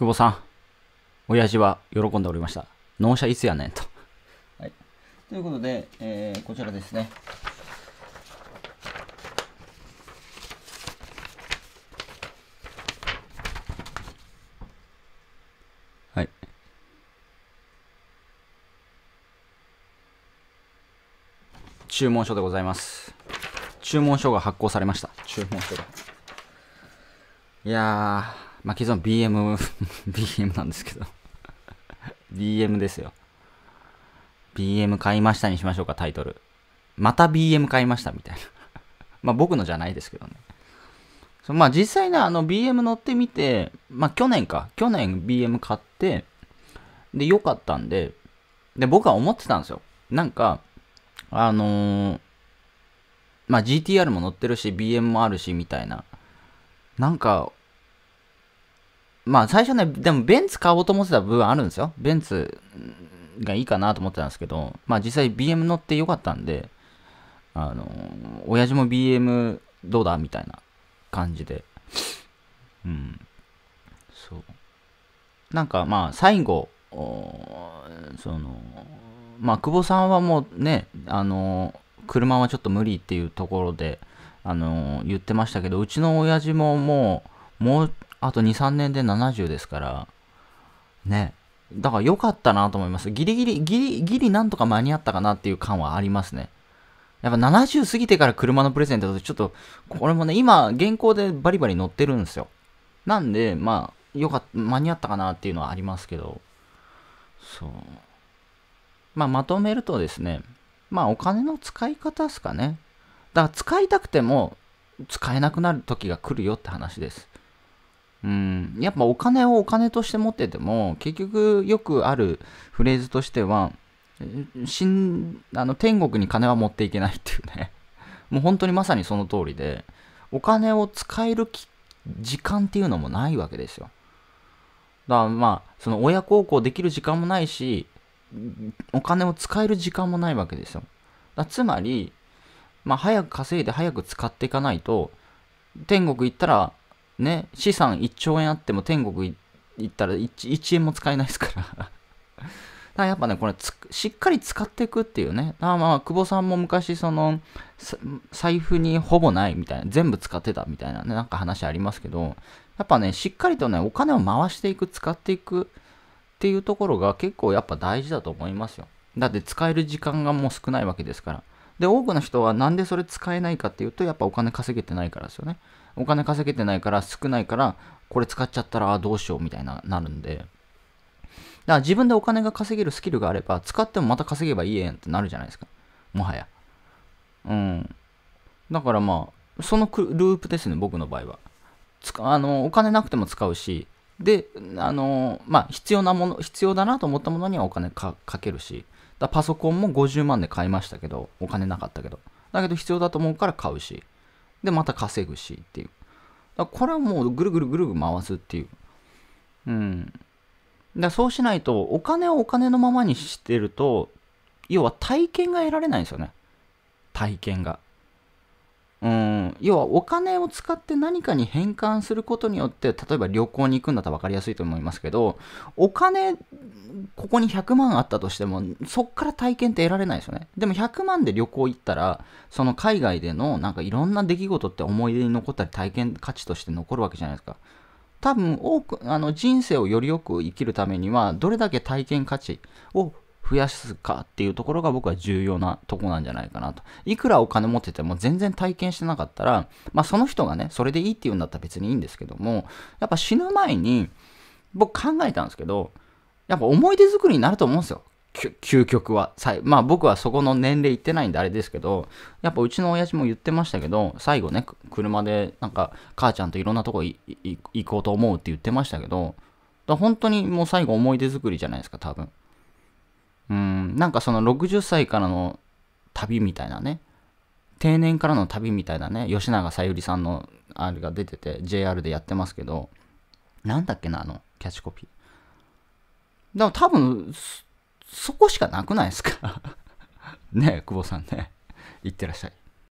久保さん、親父は喜んでおりました。納車いつやねんと。はい、ということで、えー、こちらですね。はい。注文書でございます。注文書が発行されました。注文書が。いやまあ、既存 BM、BM なんですけど BM ですよ。BM 買いましたにしましょうか、タイトル。また BM 買いましたみたいな まあ僕のじゃないですけどね。そまあ実際ね、あの BM 乗ってみて、まあ去年か、去年 BM 買って、で、良かったんで、で、僕は思ってたんですよ。なんか、あのー、まあ GTR も乗ってるし、BM もあるし、みたいな。なんか、まあ最初ね、でもベンツ買おうと思ってた部分あるんですよ。ベンツがいいかなと思ってたんですけど、まあ実際 BM 乗ってよかったんで、あの、親父も BM どうだみたいな感じで。うん。そう。なんかまあ最後、その、まあ久保さんはもうね、あの、車はちょっと無理っていうところで、あの、言ってましたけど、うちの親父ももう、もうあと2、3年で70ですから、ね。だから良かったなと思います。ギリギリ、ギリ、ギリなんとか間に合ったかなっていう感はありますね。やっぱ70過ぎてから車のプレゼントだとちょっと、これもね、今、現行でバリバリ乗ってるんですよ。なんで、まあ、よかった、間に合ったかなっていうのはありますけど、そう。まあ、まとめるとですね、まあ、お金の使い方ですかね。だから、使いたくても、使えなくなる時が来るよって話です。うん、やっぱお金をお金として持ってても結局よくあるフレーズとしては死んあの天国に金は持っていけないっていうね もう本当にまさにその通りでお金を使える時間っていうのもないわけですよだからまあその親孝行できる時間もないしお金を使える時間もないわけですよだつまり、まあ、早く稼いで早く使っていかないと天国行ったらね、資産1兆円あっても天国行ったら 1, 1円も使えないですから だからやっぱね、これしっかり使っていくっていうね。あまあ、久保さんも昔、その、財布にほぼないみたいな、全部使ってたみたいなね、なんか話ありますけど、やっぱね、しっかりとね、お金を回していく、使っていくっていうところが結構やっぱ大事だと思いますよ。だって使える時間がもう少ないわけですから。で、多くの人はなんでそれ使えないかっていうと、やっぱお金稼げてないからですよね。お金稼げてないから、少ないから、これ使っちゃったらどうしようみたいな、なるんで。だから自分でお金が稼げるスキルがあれば、使ってもまた稼げばいいやんってなるじゃないですか。もはや。うん。だからまあ、そのループですね、僕の場合は。つかあのお金なくても使うし、で、あのまあ、必要なもの、必要だなと思ったものにはお金かけるし、だパソコンも50万で買いましたけど、お金なかったけど。だけど必要だと思うから買うし、で、また稼ぐしっていう。だこれはもうぐるぐるぐるぐる回すっていう。うん。だそうしないと、お金をお金のままにしてると、要は体験が得られないんですよね。体験が。うん、要はお金を使って何かに変換することによって例えば旅行に行くんだったら分かりやすいと思いますけどお金ここに100万あったとしてもそっから体験って得られないですよねでも100万で旅行行ったらその海外でのなんかいろんな出来事って思い出に残ったり体験価値として残るわけじゃないですか多分多くあの人生をよりよく生きるためにはどれだけ体験価値を増やすかっていうところが僕は重要なとこなんじゃないかなと。いくらお金持ってても全然体験してなかったら、まあその人がね、それでいいって言うんだったら別にいいんですけども、やっぱ死ぬ前に僕考えたんですけど、やっぱ思い出作りになると思うんですよ。究極は。まあ僕はそこの年齢いってないんであれですけど、やっぱうちの親父も言ってましたけど、最後ね、車でなんか母ちゃんといろんなとこ行こうと思うって言ってましたけど、本当にもう最後思い出作りじゃないですか、多分。うん、なんかその60歳からの旅みたいなね、定年からの旅みたいなね、吉永小百合さんのあれが出てて、JR でやってますけど、なんだっけな、あの、キャッチコピー。でも多分、そこしかなくないですか ね久保さんね。いってらっしゃい。